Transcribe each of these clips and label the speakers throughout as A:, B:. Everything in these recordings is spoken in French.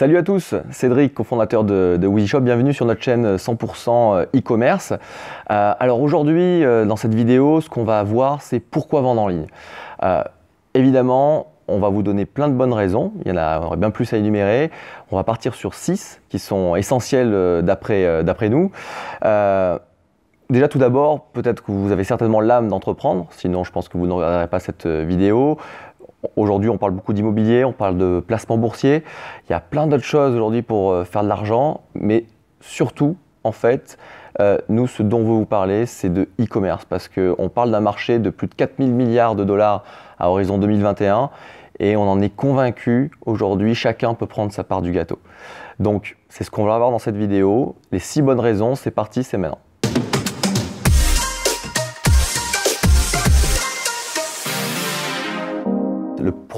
A: Salut à tous, Cédric, cofondateur de, de Shop, bienvenue sur notre chaîne 100% euh, e-commerce. Euh, alors aujourd'hui, euh, dans cette vidéo, ce qu'on va voir, c'est pourquoi vendre en ligne. évidemment, on va vous donner plein de bonnes raisons, il y en a bien plus à énumérer. On va partir sur 6 qui sont essentielles d'après nous. Déjà, tout d'abord, peut-être que vous avez certainement l'âme d'entreprendre, sinon je pense que vous ne regarderez pas cette euh, vidéo. Aujourd'hui, on parle beaucoup d'immobilier, on parle de placement boursier. Il y a plein d'autres choses aujourd'hui pour euh, faire de l'argent, mais surtout, en fait, euh, nous, ce dont on veut vous parler, c'est de e-commerce, parce qu'on parle d'un marché de plus de 4000 milliards de dollars à horizon 2021, et on en est convaincu, aujourd'hui, chacun peut prendre sa part du gâteau. Donc, c'est ce qu'on va avoir dans cette vidéo. Les six bonnes raisons, c'est parti, c'est maintenant.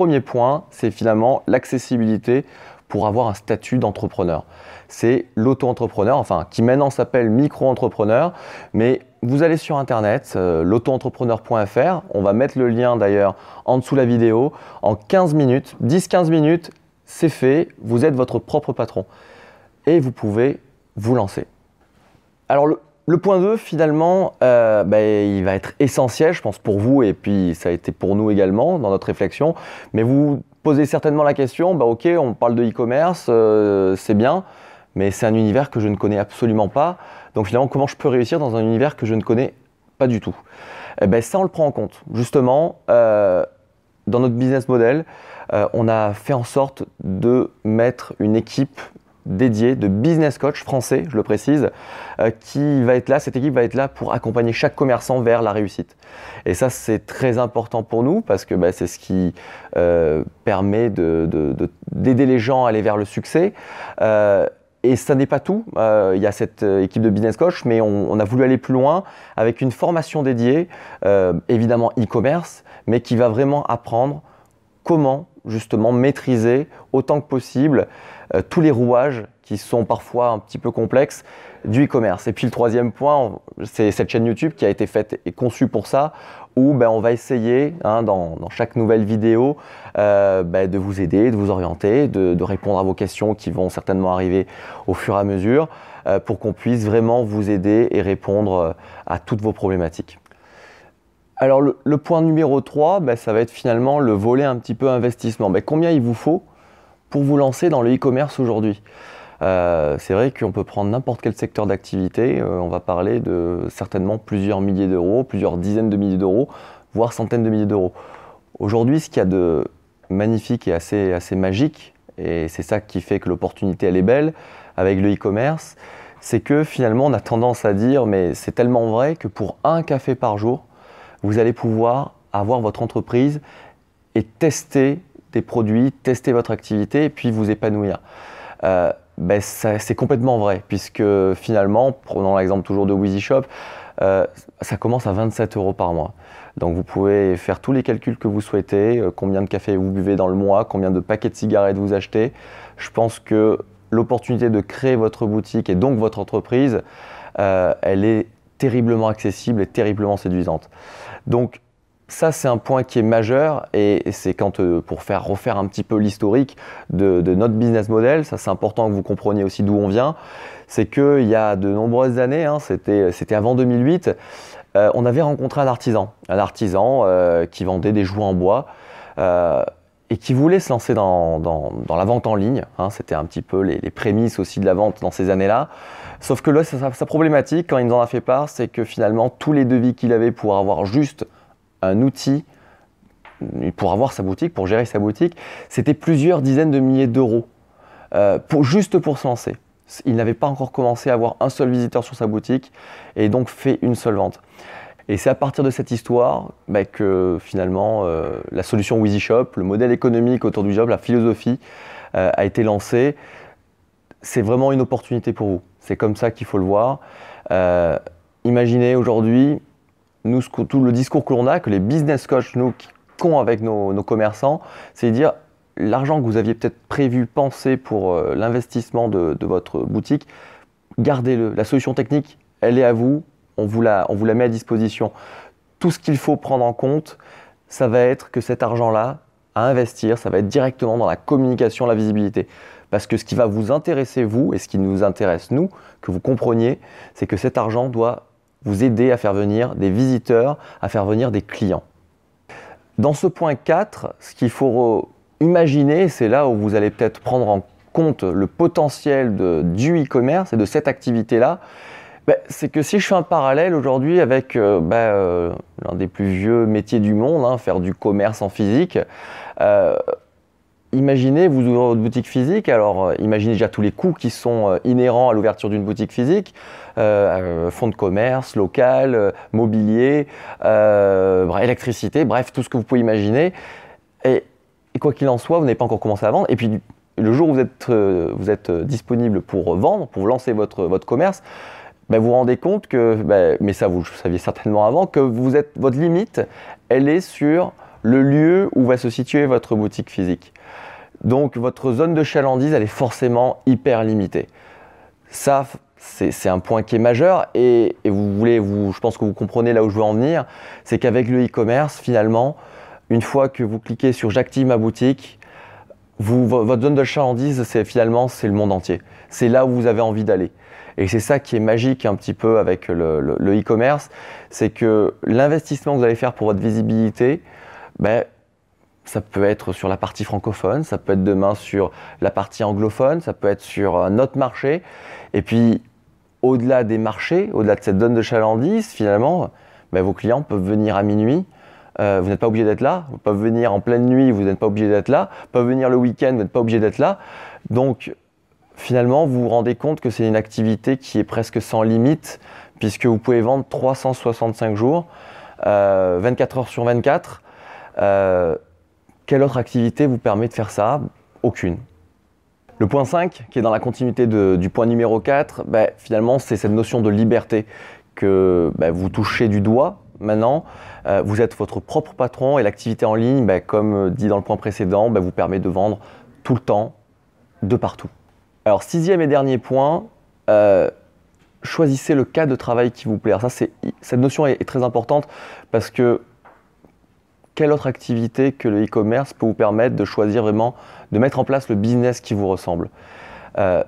A: premier point, c'est finalement l'accessibilité pour avoir un statut d'entrepreneur. C'est l'auto-entrepreneur, enfin, qui maintenant s'appelle micro-entrepreneur, mais vous allez sur internet, euh, l'auto-entrepreneur.fr, on va mettre le lien d'ailleurs en dessous la vidéo, en 15 minutes, 10-15 minutes, c'est fait, vous êtes votre propre patron et vous pouvez vous lancer. Alors le, le point 2, e, finalement, euh, bah, il va être essentiel, je pense, pour vous, et puis ça a été pour nous également dans notre réflexion. Mais vous posez certainement la question, bah, ok, on parle de e-commerce, euh, c'est bien, mais c'est un univers que je ne connais absolument pas. Donc finalement, comment je peux réussir dans un univers que je ne connais pas du tout eh ben, Ça, on le prend en compte. Justement, euh, dans notre business model, on a fait en sorte de mettre une équipe dédié de business coach français, je le précise, euh, qui va être là, cette équipe va être là pour accompagner chaque commerçant vers la réussite. Et ça, c'est très important pour nous parce que bah, c'est ce qui euh, permet d'aider de, les gens à aller vers le succès. Euh, et ça n'est pas tout. il y a cette équipe de business coach, mais on, a voulu aller plus loin avec une formation dédiée, évidemment e-commerce, mais qui va vraiment apprendre comment justement maîtriser autant que possible euh, tous les rouages qui sont parfois un petit peu complexes du e-commerce. Et puis le troisième point, c'est cette chaîne YouTube qui a été faite et conçue pour ça, où ben, on va essayer hein, dans, chaque nouvelle vidéo euh, ben, de vous aider, de vous orienter, de, répondre à vos questions qui vont certainement arriver au fur et à mesure, euh, pour qu'on puisse vraiment vous aider et répondre à toutes vos problématiques. Alors le, point numéro 3, bah, ça va être finalement le volet un petit peu investissement. Bah, combien il vous faut pour vous lancer dans le e-commerce aujourd'hui euh, C'est vrai qu'on peut prendre n'importe quel secteur d'activité, euh, on va parler de certainement plusieurs milliers d'euros, plusieurs dizaines de milliers d'euros, voire centaines de milliers d'euros. Aujourd'hui, ce qu'il y a de magnifique et assez, assez magique, et c'est ça qui fait que l'opportunité elle est belle avec le e-commerce, c'est que finalement on a tendance à dire mais c'est tellement vrai que pour un café par jour, vous allez pouvoir avoir votre entreprise et tester des produits, tester votre activité et puis vous épanouir. Euh, ben, c'est complètement vrai, puisque finalement, prenons l'exemple toujours de Wheezy Shop, euh, ça commence à 27 euros par mois. Donc vous pouvez faire tous les calculs que vous souhaitez, euh, combien de café vous buvez dans le mois, combien de paquets de cigarettes vous achetez. Je pense que l'opportunité de créer votre boutique et donc votre entreprise, elle est terriblement accessible et terriblement séduisante. Donc ça, c'est un point qui est majeur et c'est quand, euh, pour faire refaire un petit peu l'historique de, notre business model, ça c'est important que vous compreniez aussi d'où on vient, c'est qu'il y a de nombreuses années, hein, c'était avant 2008, euh, on avait rencontré un artisan, un artisan euh, qui vendait des jouets en bois et qui voulait se lancer dans, la vente en ligne. Hein. c'était un petit peu les, prémices aussi de la vente dans ces années-là. Sauf que là, sa, problématique, quand il nous en a fait part, c'est que finalement, tous les devis qu'il avait pour avoir juste un outil, pour avoir sa boutique, pour gérer sa boutique, c'était plusieurs dizaines de milliers d'euros, euh, pour, juste pour se lancer. Il n'avait pas encore commencé à avoir un seul visiteur sur sa boutique et donc fait une seule vente. Et c'est à partir de cette histoire bah, que finalement euh, la solution Shop, le modèle économique autour du job, la philosophie euh, a été lancée c'est vraiment une opportunité pour vous. C'est comme ça qu'il faut le voir. Euh, imaginez aujourd'hui, tout le discours que l'on a, que les business coachs, nous, qui avec nos, commerçants, c'est dire l'argent que vous aviez peut-être prévu, pensé pour euh, l'investissement de, votre boutique, gardez-le. La solution technique, elle est à vous. On on vous la met à disposition. Tout ce qu'il faut prendre en compte, ça va être que cet argent-là, à investir, ça va être directement dans la communication, la visibilité. Parce que ce qui va vous intéresser, vous, et ce qui nous intéresse, nous, que vous compreniez, c'est que cet argent doit vous aider à faire venir des visiteurs, à faire venir des clients. Dans ce point 4, ce qu'il faut imaginer, c'est là où vous allez peut-être prendre en compte le potentiel de, du e-commerce et de cette activité-là, ben, c'est que si je fais un parallèle aujourd'hui avec euh, ben, euh, l'un des plus vieux métiers du monde, hein, faire du commerce en physique, euh, imaginez, vous ouvrez votre boutique physique, alors euh, imaginez déjà tous les coûts qui sont euh, inhérents à l'ouverture d'une boutique physique, euh, fonds de commerce, local, mobilier, électricité, bref, tout ce que vous pouvez imaginer. Et, quoi qu'il en soit, vous n'avez pas encore commencé à vendre. Et puis le jour où vous êtes, disponible pour vendre, pour lancer votre, commerce, ben, vous vous rendez compte que, ben, mais ça vous le saviez certainement avant, que vous êtes, votre limite, elle est sur le lieu où va se situer votre boutique physique. Donc votre zone de chalandise, elle est forcément hyper limitée. Ça, c'est un point qui est majeur et, vous voulez, vous, je pense que vous comprenez là où je veux en venir, c'est qu'avec le e-commerce, finalement, une fois que vous cliquez sur j'active ma boutique, vous, votre zone de chalandise, c'est finalement c'est le monde entier. C'est là où vous avez envie d'aller. Et c'est ça qui est magique un petit peu avec le e-commerce, c'est que l'investissement que vous allez faire pour votre visibilité, ben, ça peut être sur la partie francophone, ça peut être demain sur la partie anglophone, ça peut être sur un euh, autre marché. Et puis, au-delà des marchés, au-delà de cette donne de chalandise, finalement, ben, vos clients peuvent venir à minuit. Euh, vous n'êtes pas obligé d'être là. Vous peuvent venir en pleine nuit, vous n'êtes pas obligé d'être là. peuvent venir le week-end, vous n'êtes pas obligé d'être là. Donc, finalement, vous vous rendez compte que c'est une activité qui est presque sans limite, puisque vous pouvez vendre 365 jours, 24 euh, heures sur 24. Euh, quelle autre activité vous permet de faire ça Aucune. Le point 5, qui est dans la continuité du point numéro 4, ben, finalement, c'est cette notion de liberté que ben, vous touchez du doigt maintenant. Euh, vous êtes votre propre patron et l'activité en ligne, ben, comme euh, dit dans le point précédent, vous permet de vendre tout le temps, de partout. Alors, sixième et dernier point, euh, choisissez le cas de travail qui vous plaît. Alors ça, cette notion est, très importante parce que quelle autre activité que le e-commerce peut vous permettre de choisir vraiment, de mettre en place le business qui vous ressemble euh,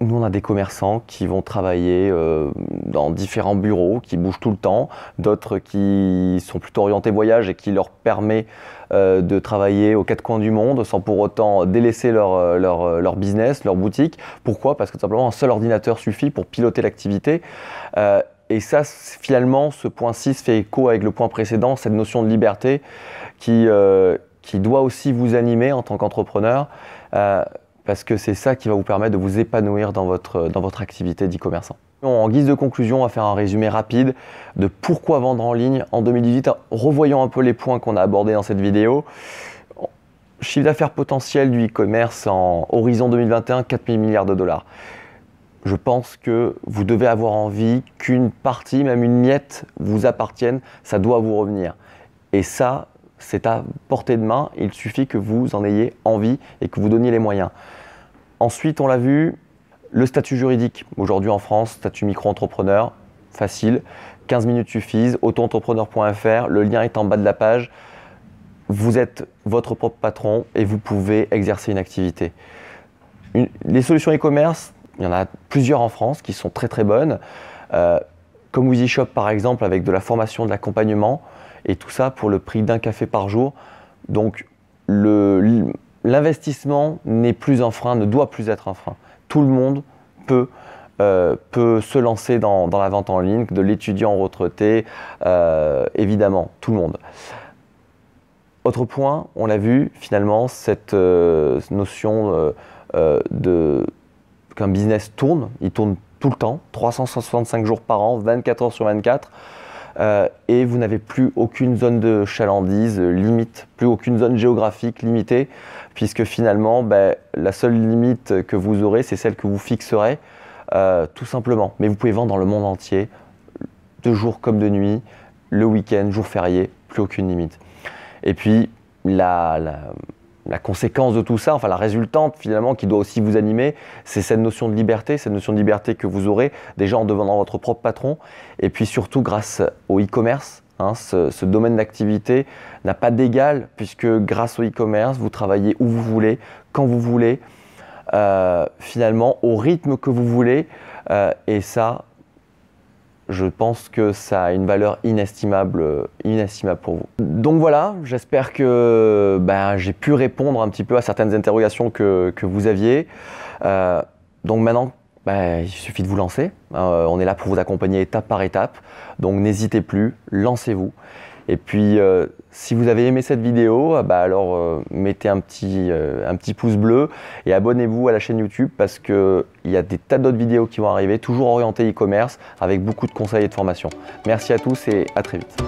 A: nous, on a des commerçants qui vont travailler euh, dans différents bureaux, qui bougent tout le temps, d'autres qui sont plutôt orientés voyage et qui leur permet euh, de travailler aux quatre coins du monde sans pour autant délaisser leur, leur, business, leur boutique. Pourquoi Parce que tout simplement, un seul ordinateur suffit pour piloter l'activité. Et ça, finalement, ce point 6 fait écho avec le point précédent, cette notion de liberté qui, euh, doit aussi vous animer en tant qu'entrepreneur, euh, parce que c'est ça qui va vous permettre de vous épanouir dans votre, euh, dans votre activité d'e-commerçant. En guise de conclusion, on va faire un résumé rapide de pourquoi vendre en ligne en 2018, Revoyons un peu les points qu'on a abordés dans cette vidéo. Chiffre d'affaires potentiel du e-commerce en horizon 2021, 4 000 milliards de dollars je pense que vous devez avoir envie qu'une partie, même une miette, vous appartienne. Ça doit vous revenir. Et ça, c'est à portée de main. Il suffit que vous en ayez envie et que vous donniez les moyens. Ensuite, on l'a vu, le statut juridique. Aujourd'hui en France, statut micro-entrepreneur, facile. 15 minutes suffisent. Autoentrepreneur.fr, le lien est en bas de la page. Vous êtes votre propre patron et vous pouvez exercer une activité. les solutions e-commerce, il y en a plusieurs en France qui sont très très bonnes, euh, comme Wheezy Shop par exemple, avec de la formation, de l'accompagnement, et tout ça pour le prix d'un café par jour. Donc l'investissement n'est plus un frein, ne doit plus être un frein. Tout le monde peut euh, peut se lancer dans, la vente en ligne, de l'étudiant retraité, euh, évidemment, tout le monde. Autre point, on l'a vu, finalement, cette euh, notion de qu'un business tourne, il tourne tout le temps, 365 jours par an, 24 heures sur 24. Euh, et vous n'avez plus aucune zone de chalandise euh, limite, plus aucune zone géographique limitée, puisque finalement, ben, la seule limite que vous aurez, c'est celle que vous fixerez, euh, tout simplement. Mais vous pouvez vendre dans le monde entier, de jour comme de nuit, le week-end, jour férié, plus aucune limite. Et puis, la la conséquence de tout ça, enfin la résultante finalement qui doit aussi vous animer, c'est cette notion de liberté, cette notion de liberté que vous aurez déjà en devenant votre propre patron, et puis surtout grâce au e-commerce. Hein, ce, domaine d'activité n'a pas d'égal puisque grâce au e-commerce, vous travaillez où vous voulez, quand vous voulez, euh, finalement au rythme que vous voulez, euh, et ça, je pense que ça a une valeur inestimable, euh, inestimable pour vous. Donc voilà, j'espère que ben, j'ai pu répondre un petit peu à certaines interrogations que, vous aviez. Euh, donc maintenant, ben, il suffit de vous lancer. Euh, on est là pour vous accompagner étape par étape. Donc n'hésitez plus, lancez-vous. Et puis, euh, si vous avez aimé cette vidéo, ah bah alors euh, mettez un petit, euh, un petit pouce bleu et abonnez-vous à la chaîne YouTube parce qu'il y a des tas d'autres vidéos qui vont arriver, toujours orientées e-commerce, avec beaucoup de conseils et de formations. Merci à tous et à très vite.